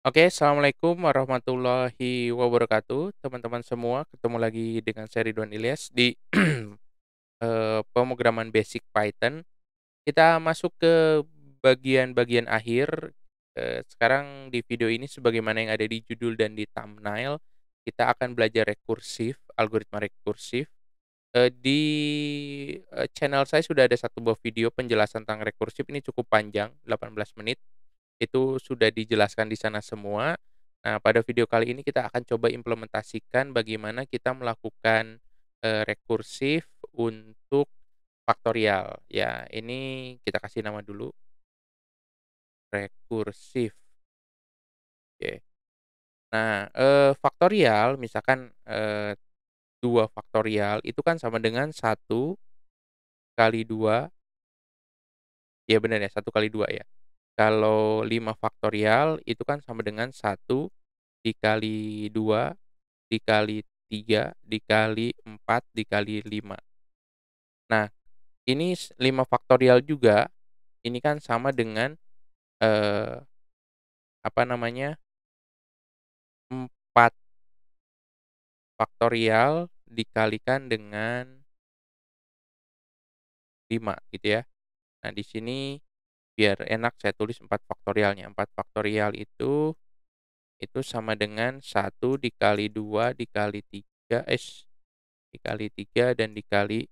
Oke, Assalamualaikum warahmatullahi wabarakatuh. Teman-teman semua, ketemu lagi dengan saya Ridwan Ilyas di eh, pemrograman basic Python. Kita masuk ke bagian-bagian akhir. Eh, sekarang di video ini sebagaimana yang ada di judul dan di thumbnail, kita akan belajar rekursif, algoritma rekursif. Eh, di channel saya sudah ada satu buah video penjelasan tentang rekursif, ini cukup panjang, 18 menit itu sudah dijelaskan di sana semua. Nah, pada video kali ini kita akan coba implementasikan bagaimana kita melakukan e, rekursif untuk faktorial. Ya, ini kita kasih nama dulu rekursif. Oke. Nah, e, faktorial misalkan e, eh, 2 faktorial itu kan sama dengan 1 kali 2. Ya benar ya, 1 kali 2 ya. Kalau 5 faktorial itu kan sama dengan 1 dikali 2 dikali 3 dikali 4 dikali 5. Nah, ini 5 faktorial juga ini kan sama dengan eh, apa namanya? 4 faktorial dikalikan dengan 5 gitu ya. Nah, di sini biar enak saya tulis 4 faktorialnya. 4 faktorial itu itu sama dengan 1 dikali 2 dikali 3 eh dikali 3 dan dikali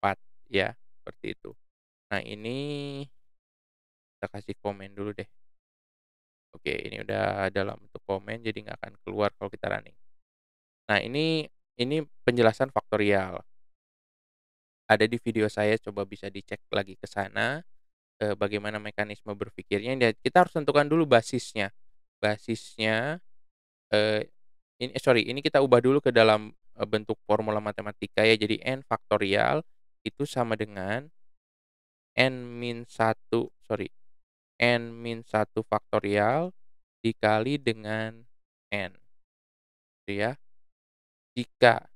4 ya, seperti itu. Nah, ini kita kasih komen dulu deh. Oke, ini udah dalam bentuk komen jadi nggak akan keluar kalau kita running. Nah, ini ini penjelasan faktorial. Ada di video saya coba bisa dicek lagi ke sana eh, bagaimana mekanisme berpikirnya dan kita harus tentukan dulu basisnya basisnya eh, ini sorry ini kita ubah dulu ke dalam eh, bentuk formula matematika ya jadi n faktorial itu sama dengan n min satu sorry n min satu faktorial dikali dengan n gitu ya jika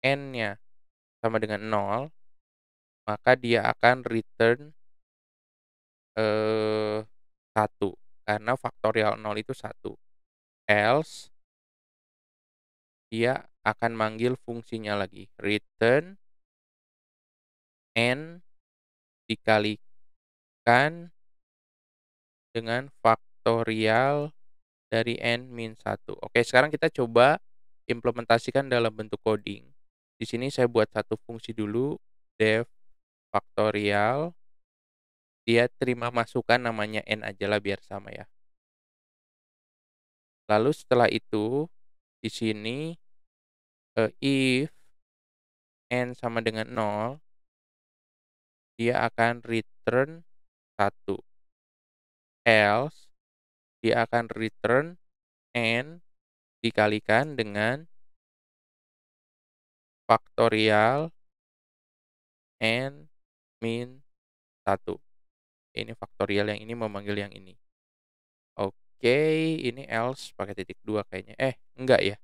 n-nya sama dengan nol, maka dia akan return eh, 1 karena faktorial 0 itu 1. Else dia akan manggil fungsinya lagi, return n dikalikan dengan faktorial dari n min 1. Oke, sekarang kita coba implementasikan dalam bentuk coding. Di sini saya buat satu fungsi dulu, def faktorial dia terima masukan namanya N aja lah biar sama ya. Lalu setelah itu di sini uh, if N sama dengan 0 dia akan return 1. Else dia akan return N dikalikan dengan faktorial N min 1 ini faktorial yang ini memanggil yang ini. Oke, okay, ini else pakai titik dua kayaknya. Eh, enggak ya.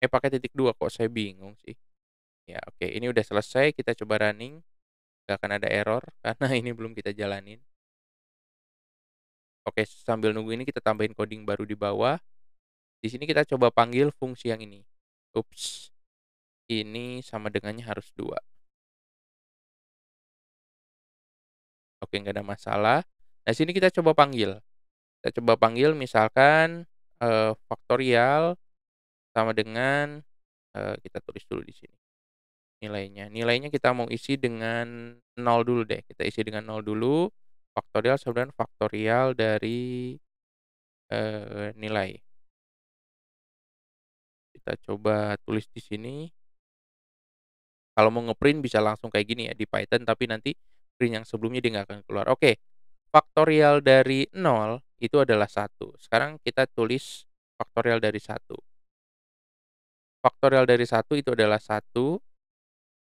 Eh, pakai titik dua kok saya bingung sih. Ya, oke, okay. ini udah selesai, kita coba running. Gak akan ada error karena ini belum kita jalanin. Oke, okay, sambil nunggu ini kita tambahin coding baru di bawah. Di sini kita coba panggil fungsi yang ini. Ups. Ini sama dengannya harus dua. Oke, nggak ada masalah. Nah, sini kita coba panggil. Kita coba panggil misalkan eh, faktorial sama dengan eh, kita tulis dulu di sini nilainya. Nilainya kita mau isi dengan nol dulu deh. Kita isi dengan nol dulu. Faktorial sama faktorial dari eh, nilai. Kita coba tulis di sini. Kalau mau ngeprint bisa langsung kayak gini ya di Python, tapi nanti green yang sebelumnya dia nggak akan keluar. Oke, faktorial dari 0 itu adalah satu. Sekarang kita tulis faktorial dari satu. Faktorial dari satu itu adalah satu.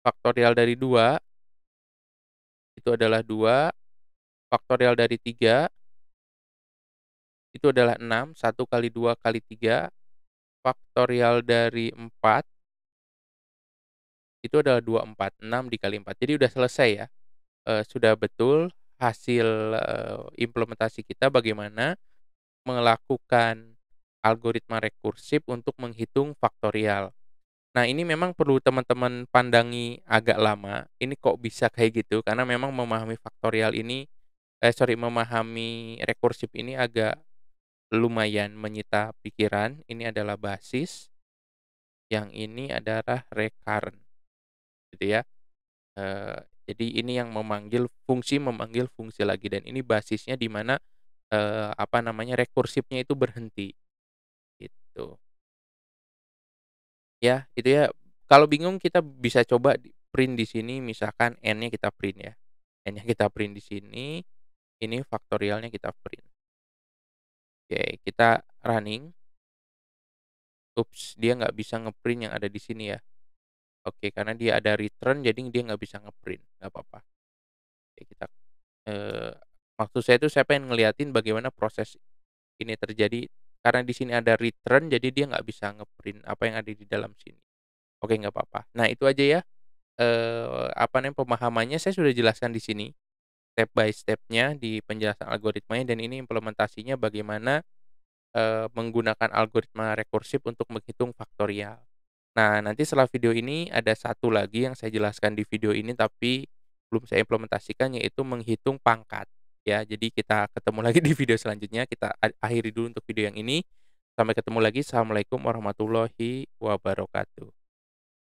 Faktorial dari dua itu adalah dua. Faktorial dari tiga itu adalah 6, 1 kali 2 kali 3, faktorial dari 4, itu adalah 24, 6 dikali 4. Jadi udah selesai ya uh, sudah betul hasil, uh, implementasi kita bagaimana melakukan algoritma rekursif untuk menghitung faktorial. Nah, ini memang perlu teman-teman pandangi agak lama, ini kok bisa kayak gitu, karena memang memahami faktorial ini eh, sorry memahami rekursif ini agak lumayan menyita pikiran, ini adalah basis, yang ini adalah recurrent, gitu ya. Eh, jadi ini yang memanggil fungsi memanggil fungsi lagi dan ini basisnya di mana eh, apa namanya rekursifnya itu berhenti. Gitu. Ya, itu ya. Kalau bingung kita bisa coba print di sini misalkan n-nya kita print ya. n-nya kita print di sini, ini faktorialnya kita print. Oke, kita running. Ups, dia nggak bisa ngeprint yang ada di sini ya. Oke, karena dia ada return jadi dia nggak bisa ngeprint, nggak apa-apa. Ya, kita eh, maksud saya itu saya pengen ngeliatin bagaimana proses ini terjadi karena di sini ada return jadi dia nggak bisa ngeprint apa yang ada di dalam sini oke nggak apa-apa nah itu aja ya eh, apa namanya pemahamannya saya sudah jelaskan di sini step by stepnya di penjelasan algoritmanya dan ini implementasinya bagaimana eh, menggunakan algoritma rekursif untuk menghitung faktorial Nah, nanti setelah video ini ada satu lagi yang saya jelaskan di video ini tapi belum saya implementasikan yaitu menghitung pangkat. Ya, jadi kita ketemu lagi di video selanjutnya. Kita akhiri dulu untuk video yang ini. Sampai ketemu lagi. Assalamualaikum warahmatullahi wabarakatuh.